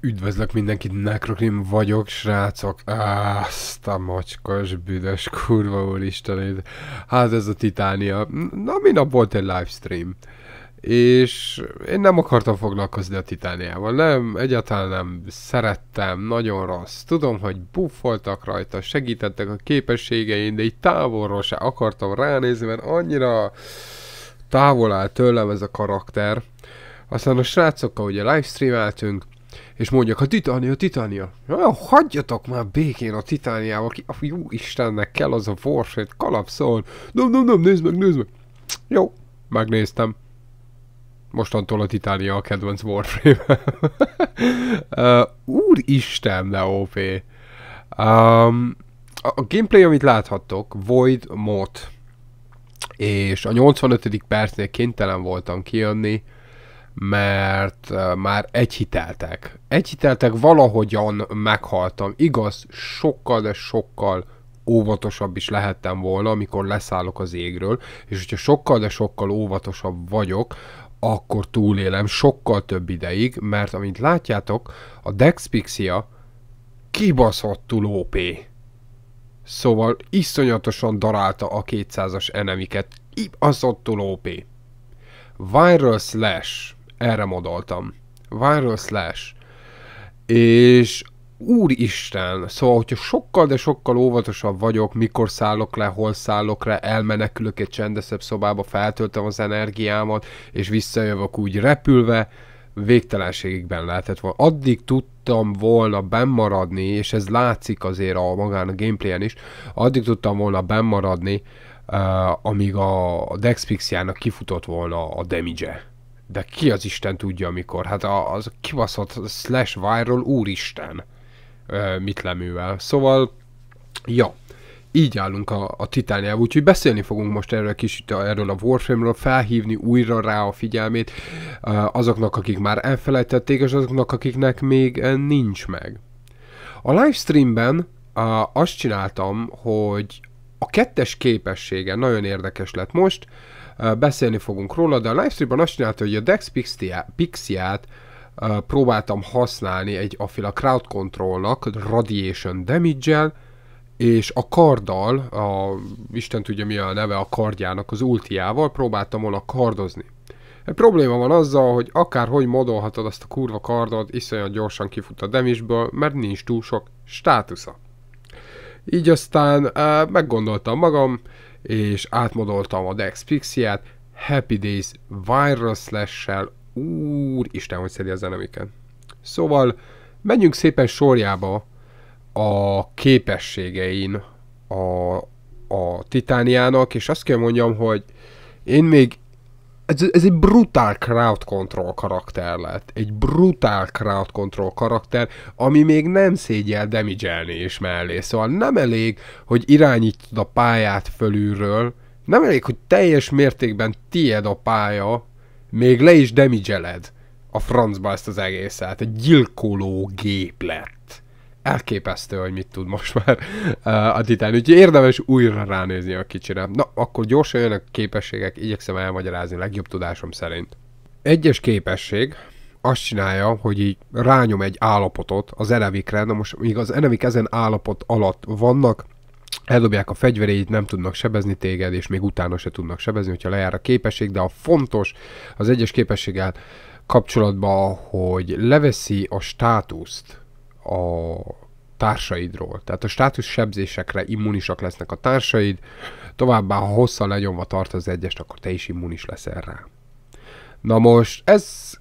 Üdvözlök mindenkit, Nekrokrim vagyok, srácok. azt a mocskos, büdös, kurva úristenét. Hát ez a Titánia. Na, minap volt egy livestream. És én nem akartam foglalkozni a Titániával. Nem, egyáltalán nem szerettem, nagyon rossz. Tudom, hogy buffoltak rajta, segítettek a képességein, de így távolról se akartam ránézni, mert annyira távol áll tőlem ez a karakter. Aztán a srácokkal ugye livestreameltünk, és mondják, a titánia, a titánia. Ja, hagyjatok már békén a titániával, ki, a jó Istennek kell az a forsét, kalapszol. Nem, nem, nem, nézd meg, nézd meg. Jó, megnéztem. Mostantól a titánia a kedvenc warframe uh, Úristen, de OP. Um, a gameplay, amit láthattok, Void Mot. És a 85. percnél kénytelen voltam kijönni, mert már egyhiteltek. Egyhiteltek valahogyan meghaltam. Igaz, sokkal, de sokkal óvatosabb is lehettem volna, amikor leszállok az égről, és hogyha sokkal, de sokkal óvatosabb vagyok, akkor túlélem sokkal több ideig, mert amint látjátok, a Dexpixia kibaszottul OP. Szóval iszonyatosan darálta a 200-as enemiket. Ibaszottul OP. Viral Slash erre modoltam. Viral Slash. És úristen, szóval, hogyha sokkal, de sokkal óvatosabb vagyok, mikor szállok le, hol szállok le, elmenekülök egy csendesebb szobába, feltöltöm az energiámat, és visszajövök úgy repülve, végtelenségig lehetett volna. Addig tudtam volna bennmaradni, és ez látszik azért a magán a gameplayen is, addig tudtam volna bennmaradni, uh, amíg a Dexpixiának kifutott volna a damage -e de ki az Isten tudja mikor? Hát a, az kibaszott slash viral úristen mit leművel. Szóval, ja, így állunk a, a titányával, úgyhogy beszélni fogunk most erről a kis, erről a Warframe-ről, felhívni újra rá a figyelmét azoknak, akik már elfelejtették, és azoknak, akiknek még nincs meg. A livestreamben azt csináltam, hogy a kettes képessége nagyon érdekes lett most, beszélni fogunk róla, de a livestreamban azt csinálta, hogy a Dex Pixiát próbáltam használni egy aféle crowd controlnak, radiation damage-el, és a karddal, a, Isten tudja mi a neve a kardjának, az ultiával próbáltam volna kardozni. Egy probléma van azzal, hogy akárhogy modolhatod azt a kurva kardot, iszonyat gyorsan kifut a demisből, mert nincs túl sok státusza. Így aztán e, meggondoltam magam, és átmodoltam a Dex Pixiát, Happy Days Virus Slash-sel, isten hogy szedi a zenemiket. Szóval menjünk szépen sorjába a képességein a, a Titániának, és azt kell mondjam, hogy én még ez, ez egy brutál crowd control karakter lett. Egy brutál crowd control karakter, ami még nem szégyel damage is mellé. Szóval nem elég, hogy irányítod a pályát fölülről, nem elég, hogy teljes mértékben tied a pálya, még le is damage a francba ezt az egészet. Egy gyilkoló gép lett elképesztő, hogy mit tud most már eh, a titán. Úgyhogy érdemes újra ránézni a kicsire. Na, akkor gyorsan jönnek a képességek, igyekszem elmagyarázni legjobb tudásom szerint. Egyes képesség azt csinálja, hogy így rányom egy állapotot az enevikre, na most míg az enevik ezen állapot alatt vannak, eldobják a fegyverét, nem tudnak sebezni téged, és még utána se tudnak sebezni, hogyha lejár a képesség, de a fontos az egyes képességgel kapcsolatban, hogy leveszi a státuszt a társaidról. Tehát a státusz sebzésekre immunisak lesznek a társaid, továbbá ha hosszan legyomva tart az egyest, akkor te is immunis leszel rá. Na most, ez,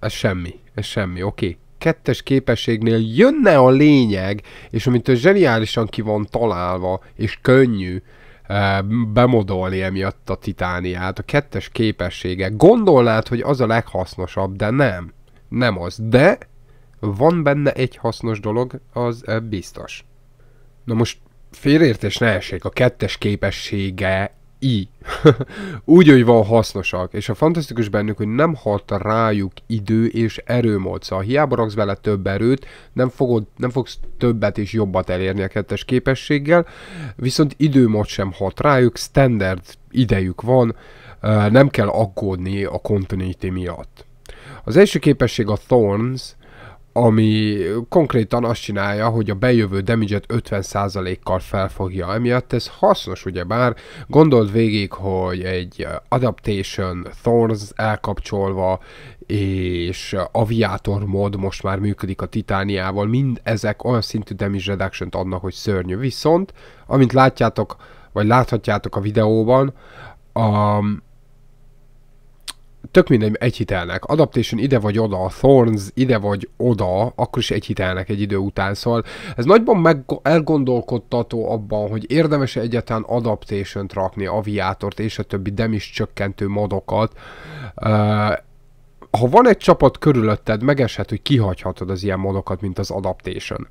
ez semmi, ez semmi, oké. Okay. Kettes képességnél jönne a lényeg, és amit zseniálisan ki van találva, és könnyű, eh, bemodolni emiatt a titániát, a kettes képessége. Gondolnád, hogy az a leghasznosabb, de nem. Nem az. De van benne egy hasznos dolog, az biztos. Na most félértés ne essék, a kettes képessége i. Úgy, hogy van hasznosak, és a fantasztikus bennük, hogy nem halt rájuk idő és erőmód, szóval hiába raksz bele több erőt, nem, fogod, nem fogsz többet és jobbat elérni a kettes képességgel, viszont időmód sem halt rájuk, standard idejük van, nem kell aggódni a continuity miatt. Az első képesség a Thorns, ami konkrétan azt csinálja, hogy a bejövő damage-et 50%-kal felfogja. Emiatt ez hasznos ugye, bár Gondold végig, hogy egy Adaptation Thorns elkapcsolva és aviátor mod most már működik a titániával, mind ezek olyan szintű damage reduction adnak, hogy szörnyű. Viszont, amint látjátok, vagy láthatjátok a videóban, um, tök mindegy, egy hitelnek. Adaptation ide vagy oda, Thorns ide vagy oda, akkor is egy hitelnek egy idő után. Szóval ez nagyban meg elgondolkodtató abban, hogy érdemes -e egyáltalán adaptation rakni, aviátort és a többi demis csökkentő modokat. Uh, ha van egy csapat körülötted, megeshet, hogy kihagyhatod az ilyen modokat, mint az adaptation.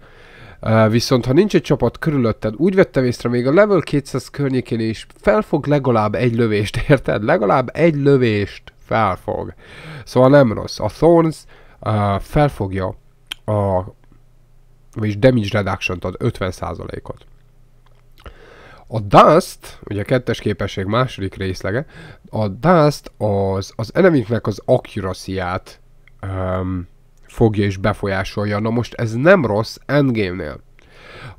Uh, viszont ha nincs egy csapat körülötted, úgy vettem észre, még a level 200 környékén is fel fog legalább egy lövést, érted? Legalább egy lövést felfog. Szóval nem rossz. A Thorns uh, felfogja a vagyis damage reduction-t ad 50%-ot. A Dust, ugye a kettes képesség második részlege, a Dust az, az enemiknek az accuracy um, fogja és befolyásolja. Na most ez nem rossz endgame-nél.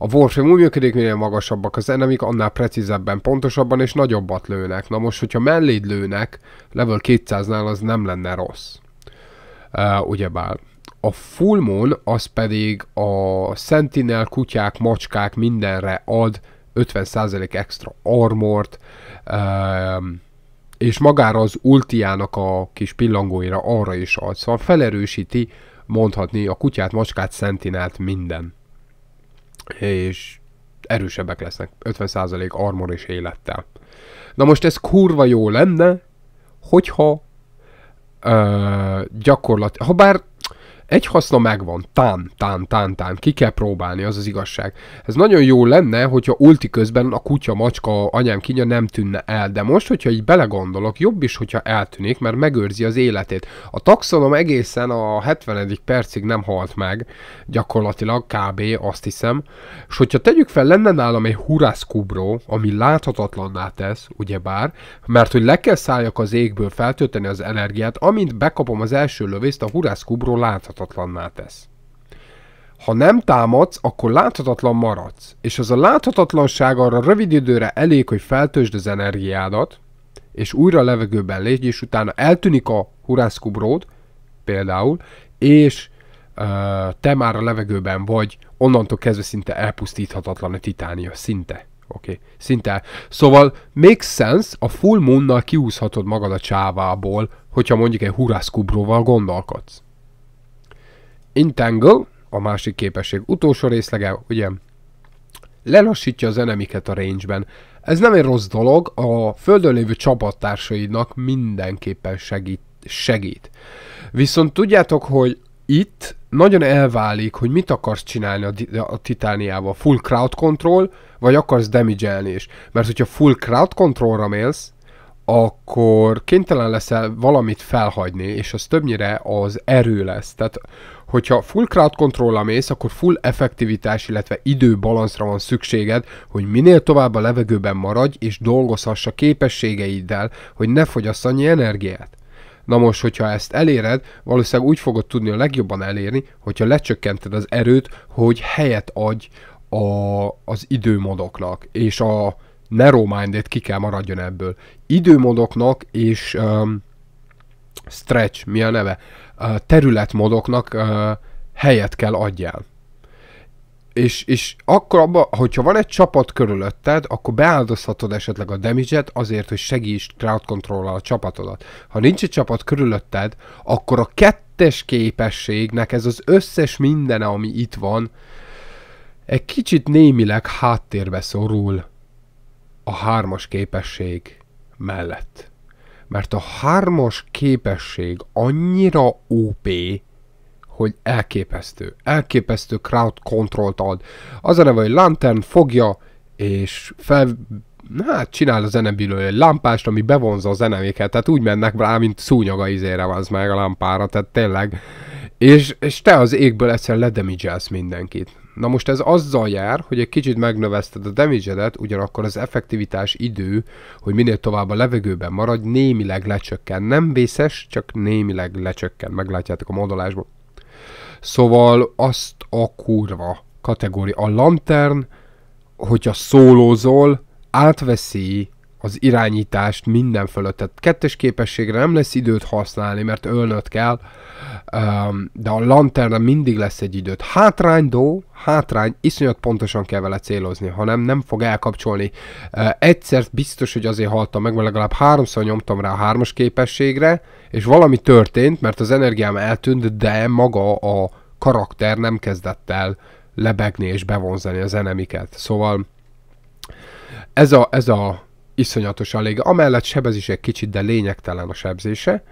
A Warframe úgy működik, minél magasabbak az enemik, annál precízebben, pontosabban és nagyobbat lőnek. Na most, hogyha melléd lőnek, level 200-nál az nem lenne rossz. Uh, ugyebár. A Full Moon az pedig a Sentinel kutyák, macskák mindenre ad 50% extra armort, uh, és magára az ultiának a kis pillangóira arra is ad. Szóval felerősíti mondhatni a kutyát, macskát, Sentinelt minden és erősebbek lesznek, 50% armor és élettel. Na most ez kurva jó lenne, hogyha ö, gyakorlat, ha bár egy haszna megvan, tán, tán, tán, tán, ki kell próbálni, az az igazság. Ez nagyon jó lenne, hogyha ulti közben a kutya, macska, anyám kinya nem tűnne el, de most, hogyha így belegondolok, jobb is, hogyha eltűnik, mert megőrzi az életét. A taxonom egészen a 70. percig nem halt meg, gyakorlatilag kb. azt hiszem, és hogyha tegyük fel, lenne nálam egy hurászkubró, ami láthatatlanná tesz, ugyebár, mert hogy le kell szálljak az égből feltölteni az energiát, amint bekapom az első lövészt, a hurászkubró láthatatlan láthatatlanná tesz. Ha nem támadsz, akkor láthatatlan maradsz, és az a láthatatlanság arra rövid időre elég, hogy feltöltsd az energiádat, és újra levegőben légy, és utána eltűnik a hurászkubród, például, és uh, te már a levegőben vagy, onnantól kezdve szinte elpusztíthatatlan a titánia, szinte. Oké, okay. szinte. Szóval make sense, a full moonnal kiúzhatod magad a csávából, hogyha mondjuk egy hurászkubróval gondolkodsz. Intangle a másik képesség utolsó részlege, ugye lelassítja az enemiket a range-ben. Ez nem egy rossz dolog, a földön lévő csapattársaidnak mindenképpen segít. segít. Viszont tudjátok, hogy itt nagyon elválik, hogy mit akarsz csinálni a, a titániával. Full crowd control, vagy akarsz damage is. Mert hogyha full crowd controlra mész, akkor kénytelen leszel valamit felhagyni, és az többnyire az erő lesz. Tehát hogyha full crowd control mész, akkor full effektivitás, illetve idő balanszra van szükséged, hogy minél tovább a levegőben maradj és dolgozhass a képességeiddel, hogy ne fogyassz annyi energiát. Na most, hogyha ezt eléred, valószínűleg úgy fogod tudni a legjobban elérni, hogyha lecsökkented az erőt, hogy helyet adj a, az időmodoknak, és a narrow-minded ki kell maradjon ebből. Időmodoknak és um, stretch, mi a neve? területmodoknak helyet kell adjál. És, és akkor abban, hogyha van egy csapat körülötted, akkor beáldozhatod esetleg a damage azért, hogy segíts crowd control a csapatodat. Ha nincs egy csapat körülötted, akkor a kettes képességnek ez az összes mindene, ami itt van, egy kicsit némileg háttérbe szorul a hármas képesség mellett mert a hármas képesség annyira OP, hogy elképesztő. Elképesztő crowd control ad. Az a neve, hogy Lantern fogja, és fel, hát csinál a zenebillől egy lámpást, ami bevonza a zeneméket, tehát úgy mennek rá, mint szúnyaga izére van meg a lámpára, tehát tényleg. És, és te az égből egyszer ledemidzselsz mindenkit. Na most ez azzal jár, hogy egy kicsit megnövezted a damage ugyanakkor az effektivitás idő, hogy minél tovább a levegőben maradj, némileg lecsökken. Nem vészes, csak némileg lecsökken. Meglátjátok a modolásban. Szóval azt a kurva kategória. A lantern, hogyha szólózol, átveszi az irányítást minden fölött. Tehát kettes képességre nem lesz időt használni, mert ölnöd kell, de a lanternre mindig lesz egy időt. Hátránydó, hátrány, iszonyat pontosan kell vele célozni, hanem nem fog elkapcsolni. Egyszer biztos, hogy azért haltam meg, mert legalább háromszor nyomtam rá a hármas képességre, és valami történt, mert az energiám eltűnt, de maga a karakter nem kezdett el lebegni és bevonzani az enemiket. Szóval ez a, ez a iszonyatos alig. Amellett sebezés egy kicsit, de lényegtelen a sebzése.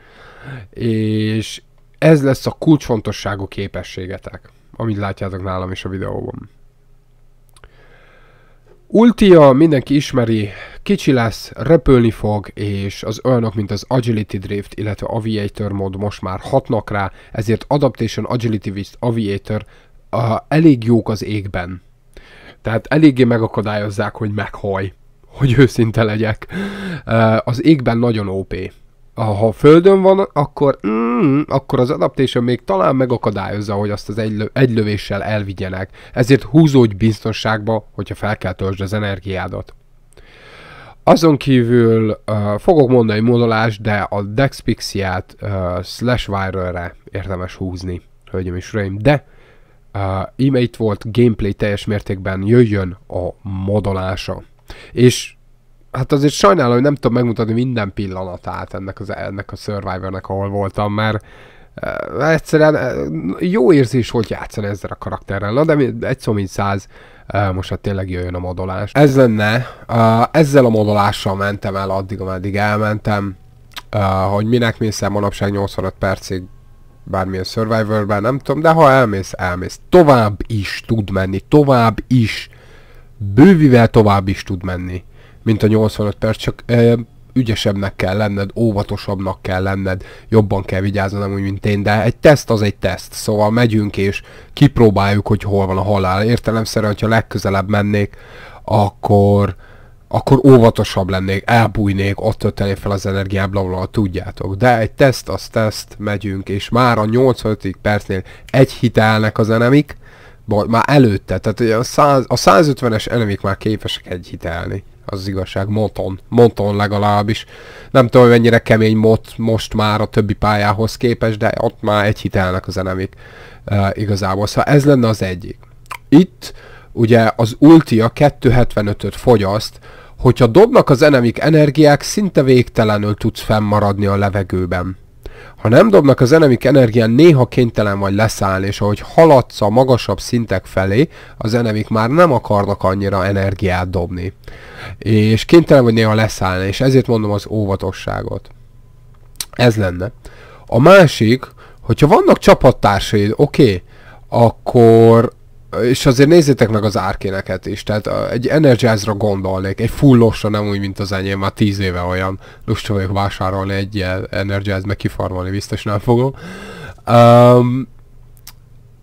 És ez lesz a kulcsfontosságú képességetek amit látjátok nálam is a videóban. Ultia mindenki ismeri, kicsi lesz, repülni fog, és az olyanok, mint az Agility Drift, illetve Aviator mód most már hatnak rá, ezért Adaptation, Agility with Aviator uh, elég jók az égben. Tehát eléggé megakadályozzák, hogy meghaj, hogy őszinte legyek. Uh, az égben nagyon OP ha földön van, akkor, mm, akkor az adaptation még talán megakadályozza, hogy azt az egy, lö- egy lövéssel elvigyenek. Ezért húzódj biztonságba, hogyha fel kell töltsd az energiádat. Azon kívül uh, fogok mondani modolást, de a Dexpixiát uh, Slash Viral-re érdemes húzni, hölgyeim és uraim. De uh, íme itt volt gameplay teljes mértékben jöjjön a modolása. És hát azért sajnálom, hogy nem tudom megmutatni minden pillanatát ennek, az, ennek a Survivornek, ahol voltam, mert uh, egyszerűen uh, jó érzés volt játszani ezzel a karakterrel, na de egy szó mint száz, uh, most hát tényleg jöjjön a modolás. Ez lenne, ezzel a modolással mentem el addig, ameddig elmentem, hogy minek mész el manapság 85 percig bármilyen Survivor-ben, nem tudom, de ha elmész, elmész. Tovább is tud menni, tovább is, bővivel tovább is tud menni mint a 85 perc, csak ö, ügyesebbnek kell lenned, óvatosabbnak kell lenned, jobban kell vigyáznom úgy, mint én, de egy teszt az egy teszt, szóval megyünk és kipróbáljuk, hogy hol van a halál. Értelemszerűen, hogyha legközelebb mennék, akkor akkor óvatosabb lennék, elbújnék, ott tölteni fel az energiám, bla, bla, tudjátok. De egy teszt, az teszt, megyünk, és már a 85. percnél egy hitelnek az enemik, már előtte, tehát a, 100, a 150-es enemik már képesek egy hitelni az, az igazság. Moton. Moton legalábbis. Nem tudom, mennyire kemény mot most már a többi pályához képes, de ott már egy hitelnek az enemik uh, e, igazából. Szóval ez lenne az egyik. Itt ugye az ultia 275-öt fogyaszt, hogyha dobnak az enemik energiák, szinte végtelenül tudsz fennmaradni a levegőben. Ha nem dobnak az enemik energián, néha kénytelen vagy leszállni, és ahogy haladsz a magasabb szintek felé, az enemik már nem akarnak annyira energiát dobni. És kénytelen vagy néha leszállni, és ezért mondom az óvatosságot. Ez lenne. A másik, hogyha vannak csapattársaid, oké, okay, akkor és azért nézzétek meg az árkéneket is, tehát egy energizer ra gondolnék, egy fullosra nem úgy, mint az enyém, már tíz éve olyan lusta vagyok vásárolni egy ilyen Energize, meg kifarmolni biztos nem fogom. Um,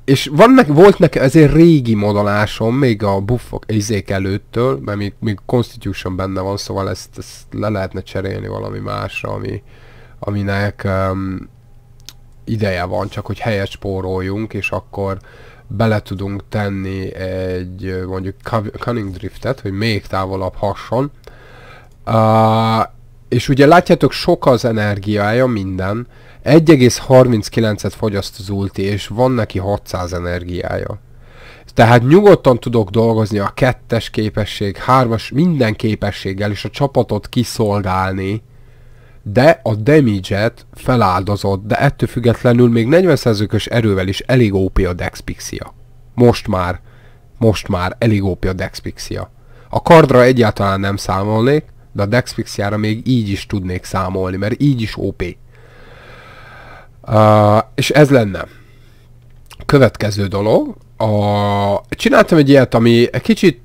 és van nek, volt nekem ezért régi modolásom, még a buffok izék előttől, mert még, még Constitution benne van, szóval ezt, ezt le lehetne cserélni valami másra, ami, aminek um, ideje van, csak hogy helyet spóroljunk, és akkor bele tudunk tenni egy mondjuk cunning driftet, hogy még távolabb hasson. Uh, és ugye látjátok, sok az energiája minden. 1,39-et fogyaszt az ulti, és van neki 600 energiája. Tehát nyugodtan tudok dolgozni a kettes képesség, hármas, minden képességgel, és a csapatot kiszolgálni de a damage-et feláldozott, de ettől függetlenül még 40%-os erővel is elég OP a Dexpixia. Most már, most már elég OP a Dexpixia. A kardra egyáltalán nem számolnék, de a Dexpixiára még így is tudnék számolni, mert így is OP. Uh, és ez lenne. Következő dolog, a... csináltam egy ilyet, ami egy kicsit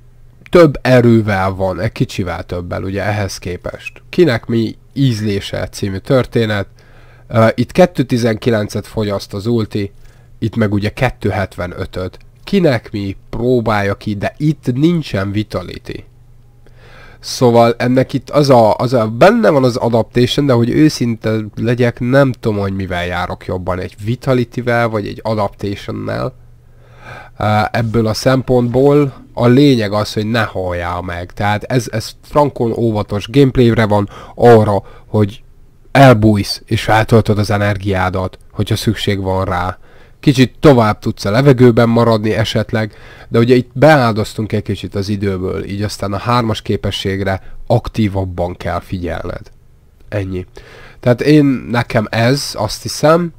több erővel van, egy kicsivel többel, ugye ehhez képest. Kinek mi Ízlése című történet. Uh, itt 2.19-et fogyaszt az ulti, itt meg ugye 2.75-öt. Kinek mi, próbálja ki, de itt nincsen vitality. Szóval ennek itt az a, az a, benne van az adaptation, de hogy őszinte legyek, nem tudom, hogy mivel járok jobban, egy vitality-vel, vagy egy adaptation-nel ebből a szempontból a lényeg az, hogy ne halljál meg. Tehát ez, ez frankon óvatos gameplayre van arra, hogy elbújsz és feltöltöd az energiádat, hogyha szükség van rá. Kicsit tovább tudsz a levegőben maradni esetleg, de ugye itt beáldoztunk egy kicsit az időből, így aztán a hármas képességre aktívabban kell figyelned. Ennyi. Tehát én, nekem ez, azt hiszem,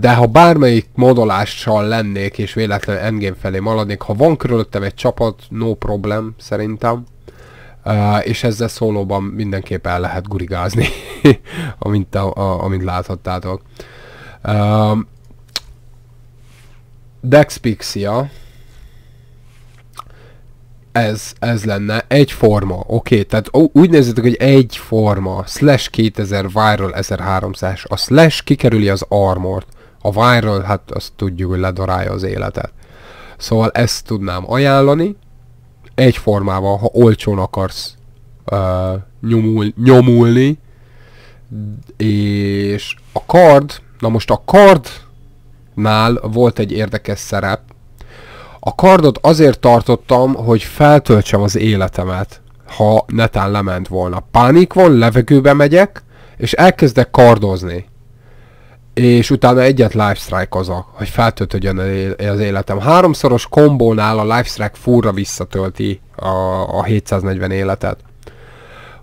de ha bármelyik modolással lennék, és véletlenül endgame felé maladnék, ha van körülöttem egy csapat, no problem, szerintem. Uh, és ezzel szólóban mindenképp el lehet gurigázni, amint, a, a, amint láthattátok. Uh, Dexpixia, ez, ez lenne egyforma, oké, okay, tehát úgy nézzétek, hogy egyforma, slash 2000, viral 1300, a slash kikerüli az armort, a viral, hát azt tudjuk, hogy ledarálja az életet. Szóval ezt tudnám ajánlani, egyformával, ha olcsón akarsz uh, nyomul, nyomulni, és a kard, na most a kardnál volt egy érdekes szerep, a kardot azért tartottam, hogy feltöltsem az életemet, ha netán lement volna. Pánik van, levegőbe megyek, és elkezdek kardozni. És utána egyet lifestrike az a, hogy feltöltödjön az életem. Háromszoros kombónál a lifestrike furra visszatölti a, a 740 életet.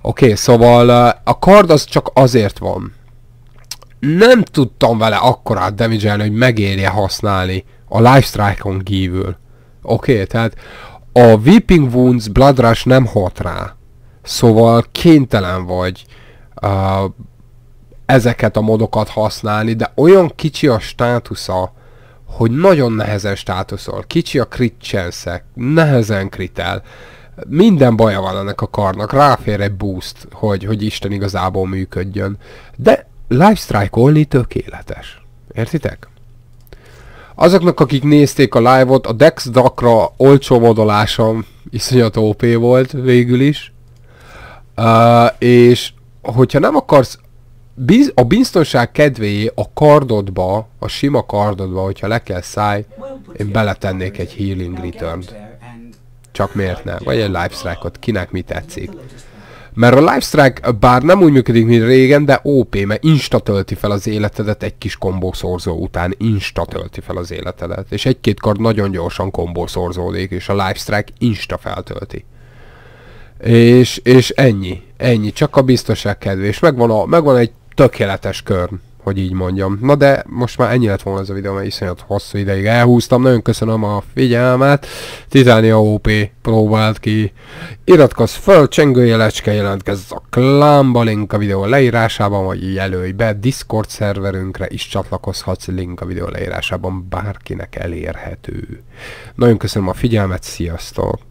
Oké, okay, szóval a kard az csak azért van. Nem tudtam vele akkorát damage hogy megérje használni a Lifestrike-on kívül. Oké, okay, tehát a Weeping Wounds Blood Rush nem hat rá. Szóval kénytelen vagy uh, ezeket a modokat használni, de olyan kicsi a státusza, hogy nagyon nehezen státuszol. Kicsi a crit chance nehezen kritel. Minden baja van ennek a karnak, ráfér egy boost, hogy, hogy Isten igazából működjön. De lifestrike-olni tökéletes. Értitek? Azoknak, akik nézték a live-ot, a Dex Dakra olcsó modolásom iszonyat OP volt végül is. Uh, és hogyha nem akarsz biz, a biztonság kedvéé a kardodba, a sima kardodba, hogyha le kell száj, én beletennék egy healing return -t. Csak miért ne? Vagy egy lifestrike-ot, kinek mi tetszik. Mert a Lifestrike bár nem úgy működik, mint régen, de OP, mert insta tölti fel az életedet egy kis kombószorzó után. Insta tölti fel az életedet. És egy-két kard nagyon gyorsan kombószorzódik, és a Lifestrike insta feltölti. És, és ennyi. Ennyi. Csak a biztonság kedvé. És megvan, a, megvan egy tökéletes körn hogy így mondjam. Na de most már ennyi lett volna ez a videó, mert iszonyat hosszú ideig elhúztam. Nagyon köszönöm a figyelmet. Titania OP próbált ki. Iratkozz fel, csengőjelecske jelentkezz a klámba, link a videó leírásában, vagy jelölj be. Discord szerverünkre is csatlakozhatsz, link a videó leírásában bárkinek elérhető. Nagyon köszönöm a figyelmet, sziasztok!